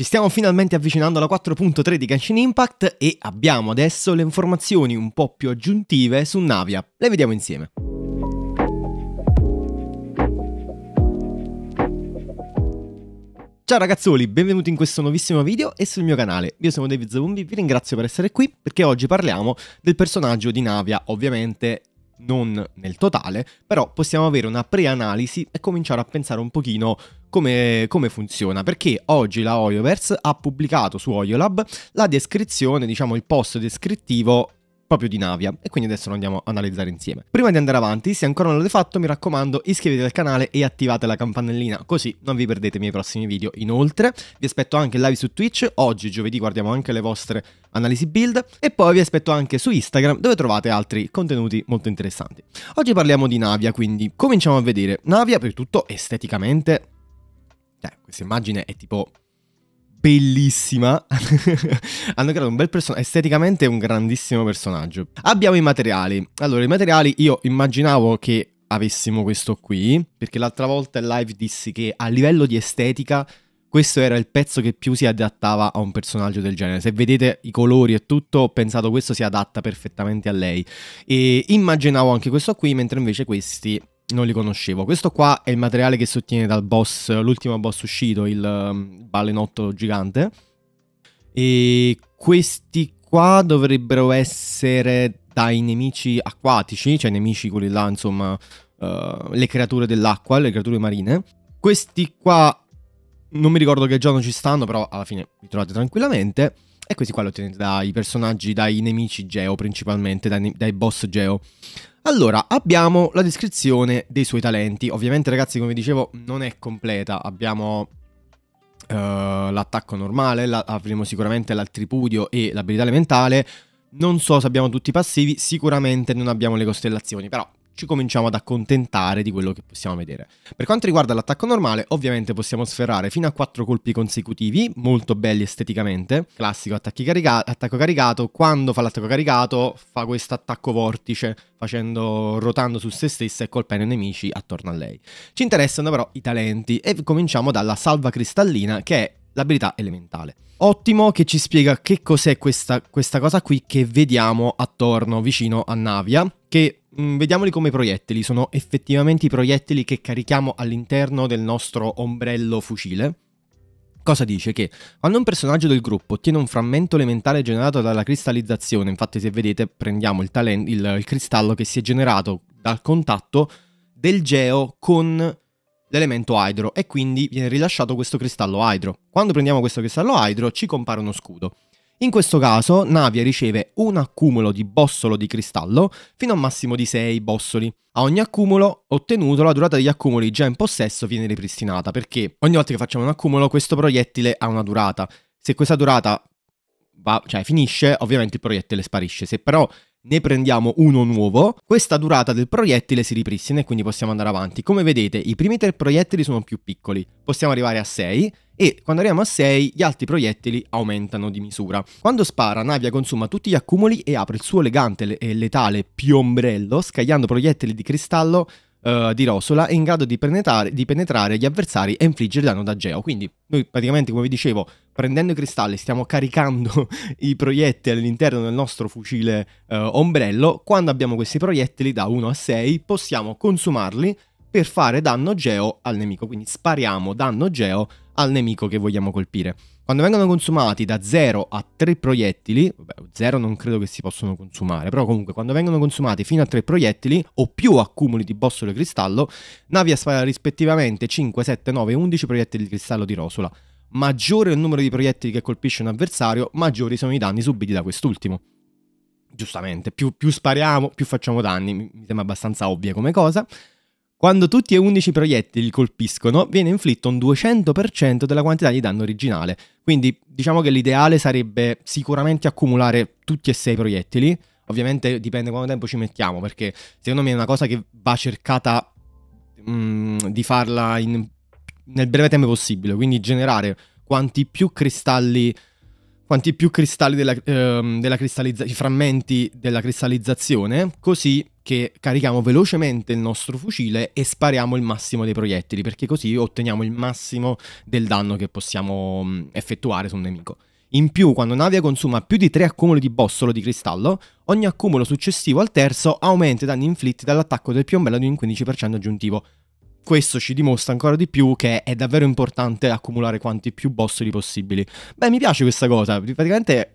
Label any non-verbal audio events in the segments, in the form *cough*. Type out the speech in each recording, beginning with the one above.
Ci stiamo finalmente avvicinando alla 4.3 di Genshin Impact e abbiamo adesso le informazioni un po' più aggiuntive su Navia. Le vediamo insieme. Ciao ragazzoli, benvenuti in questo nuovissimo video e sul mio canale. Io sono David Zombi, vi ringrazio per essere qui perché oggi parliamo del personaggio di Navia, ovviamente non nel totale, però possiamo avere una pre-analisi e cominciare a pensare un pochino come, come, funziona, perché oggi la Oyoverse ha pubblicato su Oyolab la descrizione, diciamo il post descrittivo proprio di Navia e quindi adesso lo andiamo a analizzare insieme. Prima di andare avanti, se ancora non l'avete fatto, mi raccomando iscrivetevi al canale e attivate la campanellina così non vi perdete i miei prossimi video. Inoltre vi aspetto anche live su Twitch, oggi giovedì guardiamo anche le vostre analisi build e poi vi aspetto anche su Instagram dove trovate altri contenuti molto interessanti. Oggi parliamo di Navia, quindi cominciamo a vedere. Navia, per tutto esteticamente, eh, questa immagine è tipo bellissima. *laughs* Hanno creato un bel personaggio, esteticamente è un grandissimo personaggio. Abbiamo i materiali. Allora, i materiali io immaginavo che avessimo questo qui, perché l'altra volta in live dissi che a livello di estetica questo era il pezzo che più si adattava a un personaggio del genere. Se vedete i colori e tutto, ho pensato questo si adatta perfettamente a lei. E immaginavo anche questo qui, mentre invece questi non li conoscevo. Questo qua è il materiale che si ottiene dal boss, l'ultimo boss uscito, il um, balenotto gigante. E questi qua dovrebbero essere dai nemici acquatici, cioè nemici quelli là, insomma, uh, le creature dell'acqua, le creature marine. Questi qua non mi ricordo che giorno ci stanno, però alla fine li trovate tranquillamente. E questi qua li ottenete dai personaggi, dai nemici geo principalmente, dai, dai boss geo. Allora, abbiamo la descrizione dei suoi talenti. Ovviamente, ragazzi, come dicevo, non è completa. Abbiamo uh, l'attacco normale, la, avremo sicuramente l'altripudio e l'abilità elementale. Non so se abbiamo tutti i passivi, sicuramente non abbiamo le costellazioni, però ci cominciamo ad accontentare di quello che possiamo vedere. Per quanto riguarda l'attacco normale, ovviamente possiamo sferrare fino a 4 colpi consecutivi, molto belli esteticamente, classico carica- attacco caricato, quando fa l'attacco caricato fa questo attacco vortice, facendo, rotando su se stessa e colpendo i nemici attorno a lei. Ci interessano però i talenti e cominciamo dalla salva cristallina che è l'abilità elementale. Ottimo che ci spiega che cos'è questa, questa cosa qui che vediamo attorno vicino a Navia, che Mm, vediamoli come proiettili, sono effettivamente i proiettili che carichiamo all'interno del nostro ombrello fucile. Cosa dice? Che quando un personaggio del gruppo ottiene un frammento elementale generato dalla cristallizzazione, infatti se vedete prendiamo il, talent, il, il cristallo che si è generato dal contatto del geo con l'elemento idro e quindi viene rilasciato questo cristallo idro. Quando prendiamo questo cristallo idro ci compare uno scudo. In questo caso Navia riceve un accumulo di bossolo di cristallo fino a un massimo di 6 bossoli. A ogni accumulo ottenuto la durata degli accumuli già in possesso viene ripristinata perché ogni volta che facciamo un accumulo questo proiettile ha una durata. Se questa durata va, cioè, finisce ovviamente il proiettile sparisce. Se però ne prendiamo uno nuovo, questa durata del proiettile si ripristina e quindi possiamo andare avanti. Come vedete i primi tre proiettili sono più piccoli, possiamo arrivare a 6 e quando arriviamo a 6 gli altri proiettili aumentano di misura. Quando spara, Navia consuma tutti gli accumuli e apre il suo elegante e eh, letale piombrello, scagliando proiettili di cristallo Uh, di Rosola in grado di penetrare, di penetrare gli avversari e infliggere danno da Geo. Quindi noi praticamente, come vi dicevo, prendendo i cristalli stiamo caricando *laughs* i proiettili all'interno del nostro fucile uh, ombrello. Quando abbiamo questi proiettili da 1 a 6 possiamo consumarli per fare danno geo al nemico, quindi spariamo danno geo al nemico che vogliamo colpire. Quando vengono consumati da 0 a 3 proiettili, vabbè, 0 non credo che si possano consumare, però comunque quando vengono consumati fino a 3 proiettili o più accumuli di bossolo e cristallo, Navia spara rispettivamente 5, 7, 9 11 proiettili di cristallo di rosola. Maggiore il numero di proiettili che colpisce un avversario, maggiori sono i danni subiti da quest'ultimo. Giustamente, più, più spariamo, più facciamo danni, mi sembra abbastanza ovvia come cosa. Quando tutti e 11 proiettili colpiscono, viene inflitto un 200% della quantità di danno originale. Quindi diciamo che l'ideale sarebbe sicuramente accumulare tutti e 6 proiettili. Ovviamente dipende quanto tempo ci mettiamo, perché secondo me è una cosa che va cercata mh, mm, di farla in, nel breve tempo possibile. Quindi generare quanti più cristalli quanti più cristalli della, ehm, della cristallizzazione, i frammenti della cristallizzazione, così che carichiamo velocemente il nostro fucile e spariamo il massimo dei proiettili, perché così otteniamo il massimo del danno che possiamo mh, mm, effettuare su un nemico. In più, quando un'avia consuma più di tre accumuli di bossolo di cristallo, ogni accumulo successivo al terzo aumenta i danni inflitti dall'attacco del piombello di un 15% aggiuntivo questo ci dimostra ancora di più che è davvero importante accumulare quanti più bossoli possibili. Beh, mi piace questa cosa. Praticamente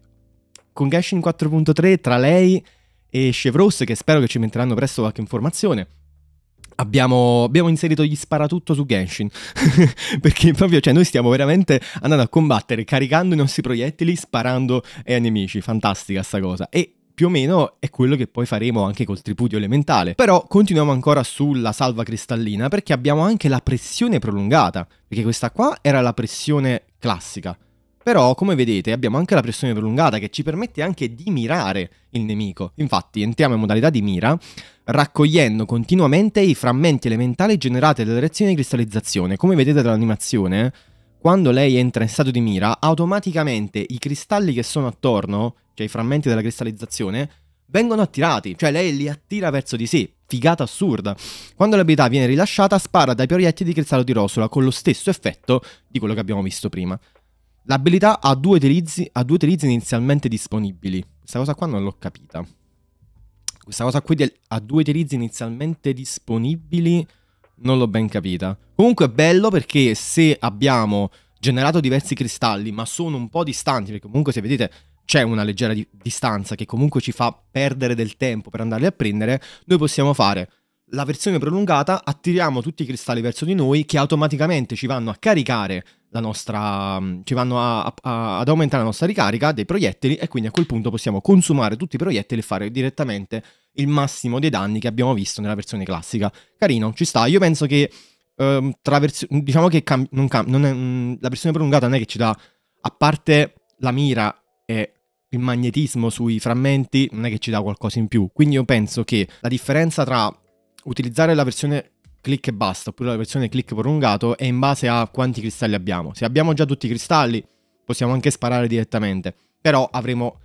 con Genshin 4.3 tra lei e Chevros, che spero che ci metteranno presto qualche informazione. Abbiamo, abbiamo inserito gli sparatutto su Genshin *laughs* perché proprio cioè, noi stiamo veramente andando a combattere caricando i nostri proiettili sparando ai eh, nemici fantastica sta cosa e più o meno è quello che poi faremo anche col tripudio elementale. Però continuiamo ancora sulla salva cristallina perché abbiamo anche la pressione prolungata, perché questa qua era la pressione classica. Però, come vedete, abbiamo anche la pressione prolungata che ci permette anche di mirare il nemico. Infatti, entriamo in modalità di mira raccogliendo continuamente i frammenti elementali generati dalla reazione di cristallizzazione. Come vedete dall'animazione, quando lei entra in stato di mira, automaticamente i cristalli che sono attorno, cioè i frammenti della cristallizzazione, vengono attirati, cioè lei li attira verso di sé. Figata assurda. Quando l'abilità viene rilasciata, spara dai proiettili di cristallo di rosola con lo stesso effetto di quello che abbiamo visto prima. L'abilità ha due utilizzi, ha due utilizzi inizialmente disponibili. Questa cosa qua non l'ho capita. Questa cosa qui ha due utilizzi inizialmente disponibili non l'ho ben capita. Comunque è bello perché se abbiamo generato diversi cristalli, ma sono un po' distanti, perché comunque se vedete c'è una leggera di distanza che comunque ci fa perdere del tempo per andarli a prendere, noi possiamo fare la versione prolungata, attiriamo tutti i cristalli verso di noi che automaticamente ci vanno a caricare la nostra... Mm, ci vanno a, a, ad aumentare la nostra ricarica dei proiettili e quindi a quel punto possiamo consumare tutti i proiettili e fare direttamente il massimo dei danni che abbiamo visto nella versione classica. Carino, ci sta. Io penso che, ehm, diciamo che non non è, mh, mm, la versione prolungata non è che ci dà, a parte la mira e il magnetismo sui frammenti, non è che ci dà qualcosa in più. Quindi io penso che la differenza tra utilizzare la versione click e basta, oppure la versione click prolungato, è in base a quanti cristalli abbiamo. Se abbiamo già tutti i cristalli, possiamo anche sparare direttamente, però avremo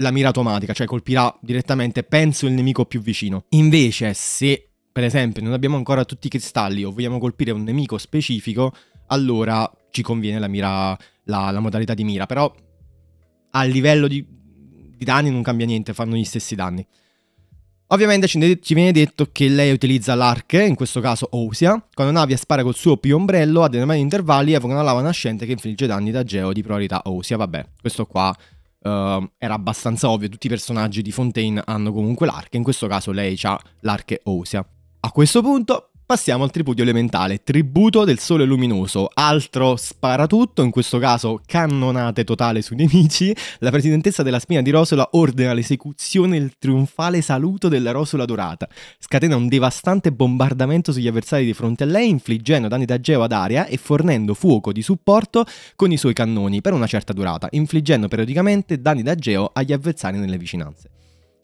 la mira automatica, cioè colpirà direttamente, penso, il nemico più vicino. Invece, se per esempio non abbiamo ancora tutti i cristalli o vogliamo colpire un nemico specifico, allora ci conviene la, mira, la, la modalità di mira. Però a livello di, di, danni non cambia niente, fanno gli stessi danni. Ovviamente ci, ci viene detto che lei utilizza l'arc, in questo caso Ousia. Quando Navia spara col suo ombrello, a determinati intervalli evoca una lava nascente che infligge danni da geo di priorità Ousia. Vabbè, questo qua Uh, era abbastanza ovvio, tutti i personaggi di Fontaine hanno comunque l'arche, in questo caso lei ha l'arche Osea. A questo punto Passiamo al tripudio elementale, tributo del sole luminoso, altro sparatutto, in questo caso cannonate totale sui *laughs* nemici, la presidentessa della spina di Rosola ordina l'esecuzione e il trionfale saluto della Rosola dorata, scatena un devastante bombardamento sugli avversari di fronte a lei, infliggendo danni da geo ad aria e fornendo fuoco di supporto con i suoi cannoni per una certa durata, infliggendo periodicamente danni da geo agli avversari nelle vicinanze.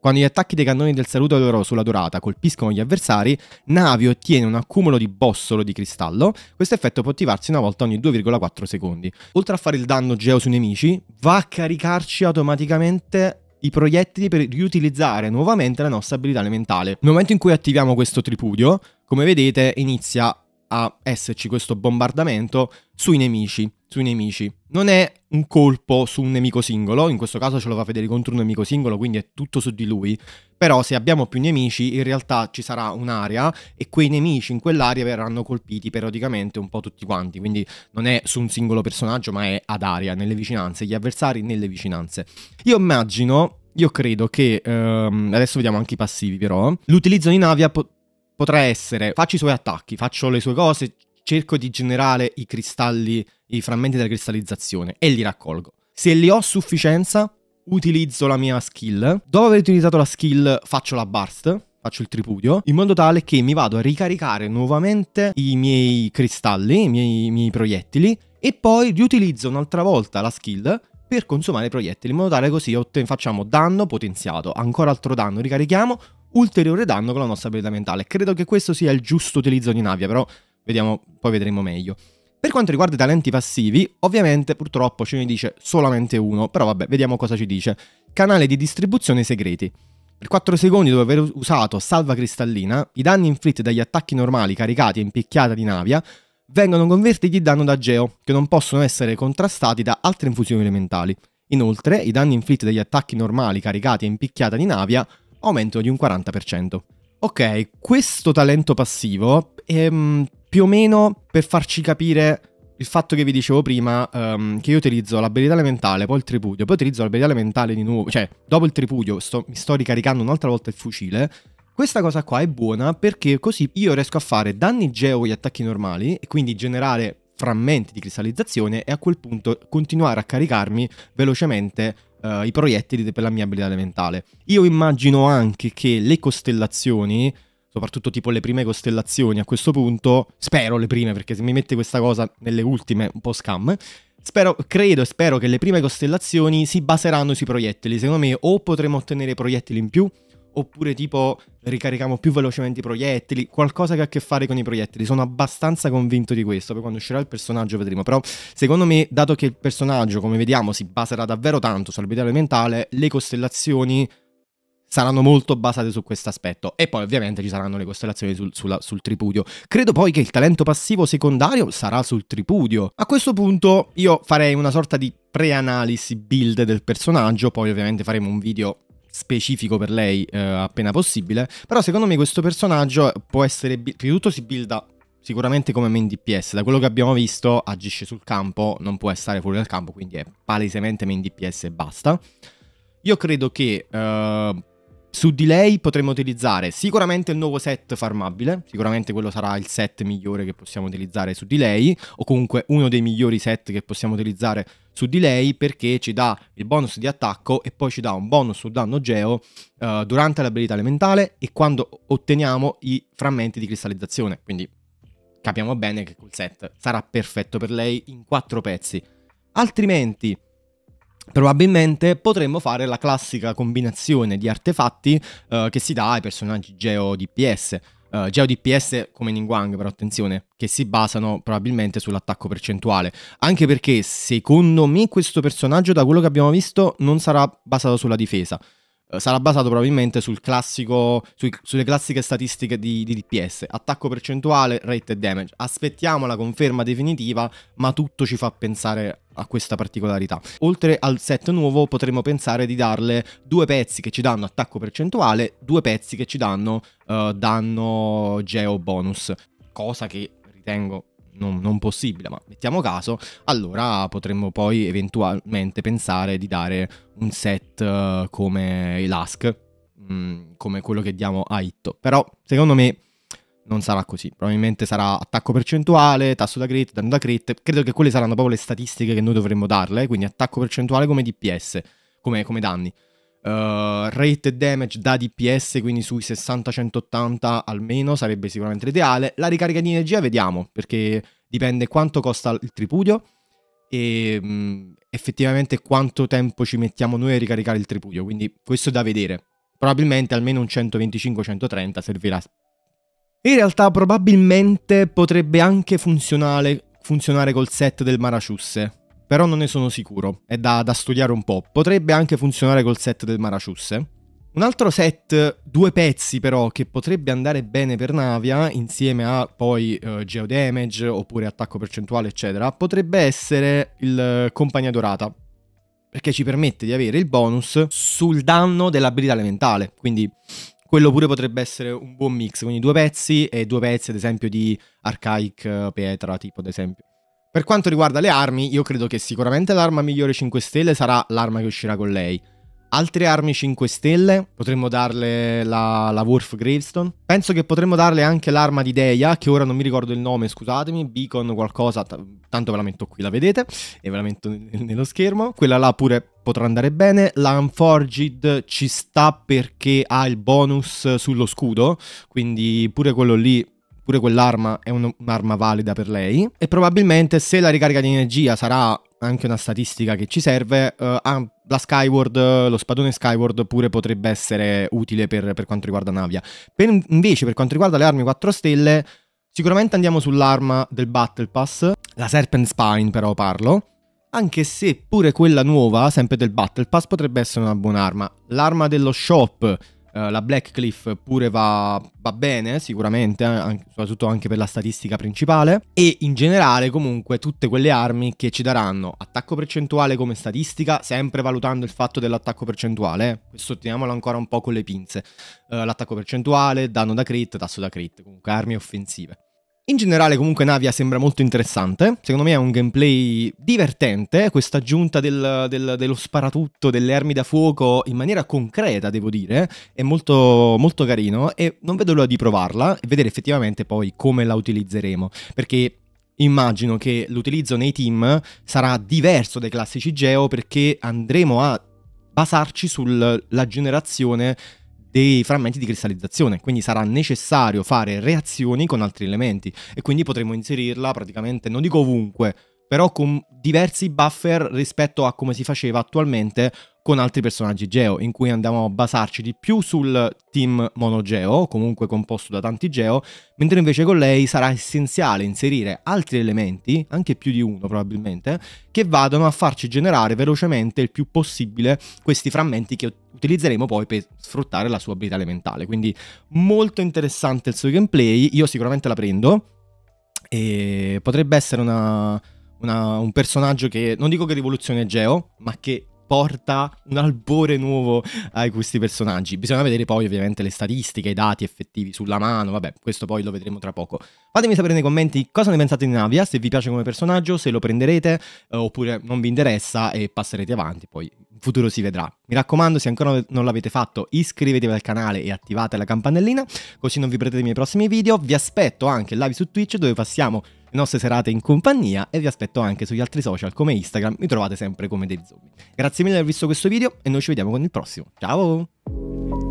Quando gli attacchi dei cannoni del saluto loro sulla dorata colpiscono gli avversari, Navi ottiene un accumulo di bossolo di cristallo. Questo effetto può attivarsi una volta ogni 2,4 secondi. Oltre a fare il danno geo sui nemici, va a caricarci automaticamente i proiettili per riutilizzare nuovamente la nostra abilità elementale. Nel momento in cui attiviamo questo tripudio, come vedete inizia a esserci questo bombardamento sui nemici, sui nemici. Non è un colpo su un nemico singolo, in questo caso ce lo va a vedere contro un nemico singolo, quindi è tutto su di lui, però se abbiamo più nemici in realtà ci sarà un'area e quei nemici in quell'area verranno colpiti periodicamente un po' tutti quanti, quindi non è su un singolo personaggio ma è ad aria, nelle vicinanze, gli avversari nelle vicinanze. Io immagino io credo che, ehm, adesso vediamo anche i passivi però, l'utilizzo di Navia po- potrà essere faccio i suoi attacchi, faccio le sue cose, cerco di generare i cristalli, i frammenti della cristallizzazione e li raccolgo. Se li ho a sufficienza, utilizzo la mia skill. Dopo aver utilizzato la skill, faccio la burst, faccio il tripudio, in modo tale che mi vado a ricaricare nuovamente i miei cristalli, i miei, i miei proiettili, e poi riutilizzo un'altra volta la skill per consumare i proiettili, in modo tale così facciamo danno potenziato, ancora altro danno, ricarichiamo, ulteriore danno con la nostra abilità mentale. Credo che questo sia il giusto utilizzo di Navia, però vediamo, poi vedremo meglio. Per quanto riguarda i talenti passivi, ovviamente purtroppo ce ne dice solamente uno, però vabbè, vediamo cosa ci dice. Canale di distribuzione segreti. Per 4 secondi dopo aver usato salva cristallina, i danni inflitti dagli attacchi normali caricati in picchiata di Navia vengono convertiti in danno da Geo, che non possono essere contrastati da altre infusioni elementali. Inoltre, i danni inflitti dagli attacchi normali caricati in picchiata di Navia aumento di un 40%. Ok, questo talento passivo è ehm, più o meno per farci capire il fatto che vi dicevo prima, um, che io utilizzo l'abilità elementale, poi il tripudio, poi utilizzo l'abilità elementale di nuovo, cioè dopo il tripudio sto, mi sto ricaricando un'altra volta il fucile, questa cosa qua è buona perché così io riesco a fare danni geo agli attacchi normali e quindi generare frammenti di cristallizzazione e a quel punto continuare a caricarmi velocemente uh, i proiettili per la mia abilità elementale. Io immagino anche che le costellazioni, soprattutto tipo le prime costellazioni a questo punto, spero le prime perché se mi mette questa cosa nelle ultime un po' scam, Spero, credo e spero che le prime costellazioni si baseranno sui proiettili. Secondo me o potremo ottenere proiettili in più oppure tipo ricarichiamo più velocemente i proiettili, qualcosa che ha a che fare con i proiettili. Sono abbastanza convinto di questo, poi quando uscirà il personaggio vedremo, però secondo me, dato che il personaggio, come vediamo, si baserà davvero tanto sull'abilità elementale, le costellazioni saranno molto basate su questo aspetto e poi ovviamente ci saranno le costellazioni sul, sulla, sul tripudio. Credo poi che il talento passivo secondario sarà sul tripudio. A questo punto io farei una sorta di preanalisi build del personaggio, poi ovviamente faremo un video specifico per lei eh, appena possibile. Però secondo me questo personaggio può essere... Prima di tutto si builda sicuramente come main DPS. Da quello che abbiamo visto agisce sul campo, non può stare fuori dal campo, quindi è palesemente main DPS e basta. Io credo che... Eh, su di lei potremo utilizzare sicuramente il nuovo set farmabile, sicuramente quello sarà il set migliore che possiamo utilizzare su di lei, o comunque uno dei migliori set che possiamo utilizzare su di lei perché ci dà il bonus di attacco e poi ci dà un bonus sul danno geo eh, durante l'abilità elementale e quando otteniamo i frammenti di cristallizzazione. Quindi capiamo bene che quel set sarà perfetto per lei in quattro pezzi. Altrimenti probabilmente potremmo fare la classica combinazione di artefatti uh, che si dà ai personaggi Geo DPS. Uh, eh, DPS come Ningguang, però attenzione, che si basano probabilmente sull'attacco percentuale. Anche perché secondo me questo personaggio, da quello che abbiamo visto, non sarà basato sulla difesa. Uh, sarà basato probabilmente sul classico, sui, sulle classiche statistiche di, di DPS, attacco percentuale, rate e damage. Aspettiamo la conferma definitiva, ma tutto ci fa pensare a questa particolarità. Oltre al set nuovo potremmo pensare di darle due pezzi che ci danno attacco percentuale, due pezzi che ci danno uh, danno geo bonus, cosa che ritengo non, non, possibile, ma mettiamo caso, allora potremmo poi eventualmente pensare di dare un set uh, come i Lask, mh, mm, come quello che diamo a Itto. Però secondo me non sarà così. Probabilmente sarà attacco percentuale, tasso da crit, danno da crit. Credo che quelle saranno proprio le statistiche che noi dovremmo darle. Eh. Quindi attacco percentuale come DPS, come, come danni. Uh, rate damage da DPS, quindi sui 60-180 almeno sarebbe sicuramente l'ideale. La ricarica di energia vediamo, perché dipende quanto costa il tripudio e mh, mm, effettivamente quanto tempo ci mettiamo noi a ricaricare il tripudio. Quindi questo è da vedere. Probabilmente almeno un 125-130 servirà in realtà probabilmente potrebbe anche funzionare col set del Maraciusse, però non ne sono sicuro, è da, da studiare un po'. Potrebbe anche funzionare col set del Maraciusse. Un altro set, due pezzi però, che potrebbe andare bene per Navia, insieme a poi eh, Geodamage oppure attacco percentuale, eccetera, potrebbe essere il eh, Compagnia Dorata. Perché ci permette di avere il bonus sul danno dell'abilità elementale. Quindi quello pure potrebbe essere un buon mix, quindi due pezzi e due pezzi ad esempio di archaic eh, pietra, tipo ad esempio. Per quanto riguarda le armi, io credo che sicuramente l'arma migliore 5 stelle sarà l'arma che uscirà con lei. Altre armi 5 stelle, potremmo darle la, la Wolf Gravestone. Penso che potremmo darle anche l'arma di Deia, che ora non mi ricordo il nome, scusatemi, Beacon qualcosa, tanto ve la metto qui, la vedete, e ve la metto nello schermo. Quella là pure potrà andare bene. La Unforged ci sta perché ha il bonus sullo scudo, quindi pure quello lì pure quell'arma è un'arma valida per lei e probabilmente se la ricarica di energia sarà anche una statistica che ci serve, uh, la Skyward, lo spadone Skyward pure potrebbe essere utile per, per quanto riguarda Navia. Per, invece per quanto riguarda le armi 4 stelle, sicuramente andiamo sull'arma del Battle Pass, la Serpent Spine però parlo, anche se pure quella nuova, sempre del Battle Pass, potrebbe essere una buona arma. L'arma dello shop, eh, la Black Cliff, pure va, va bene sicuramente, eh, anche, soprattutto anche per la statistica principale, e in generale comunque tutte quelle armi che ci daranno attacco percentuale come statistica, sempre valutando il fatto dell'attacco percentuale, eh. questo teniamolo ancora un po' con le pinze, eh, l'attacco percentuale, danno da crit, tasso da crit, comunque armi offensive. In generale comunque Navia sembra molto interessante, secondo me è un gameplay divertente, questa aggiunta del, del, dello sparatutto, delle armi da fuoco in maniera concreta devo dire, è molto, molto carino e non vedo l'ora di provarla e vedere effettivamente poi come la utilizzeremo, perché immagino che l'utilizzo nei team sarà diverso dai classici Geo perché andremo a basarci sulla generazione dei frammenti di cristallizzazione, quindi sarà necessario fare reazioni con altri elementi e quindi potremo inserirla praticamente, non dico ovunque, però con diversi buffer rispetto a come si faceva attualmente con altri personaggi geo, in cui andiamo a basarci di più sul team monogeo, comunque composto da tanti geo, mentre invece con lei sarà essenziale inserire altri elementi, anche più di uno probabilmente, che vadano a farci generare velocemente il più possibile questi frammenti che utilizzeremo poi per sfruttare la sua abilità elementale. Quindi molto interessante il suo gameplay, io sicuramente la prendo e potrebbe essere una... Una, un personaggio che non dico che rivoluzione Geo, ma che porta un albore nuovo a questi personaggi. Bisogna vedere poi ovviamente le statistiche, i dati effettivi sulla mano, vabbè, questo poi lo vedremo tra poco. Fatemi sapere nei commenti cosa ne pensate di Navia, se vi piace come personaggio, se lo prenderete eh, oppure non vi interessa e passerete avanti, poi in futuro si vedrà. Mi raccomando, se ancora non l'avete fatto, iscrivetevi al canale e attivate la campanellina, così non vi perdete i miei prossimi video. Vi aspetto anche live su Twitch dove passiamo le nostre serate in compagnia e vi aspetto anche sugli altri social come Instagram, mi trovate sempre come David Zombie. Grazie mille per aver visto questo video e noi ci vediamo con il prossimo. Ciao!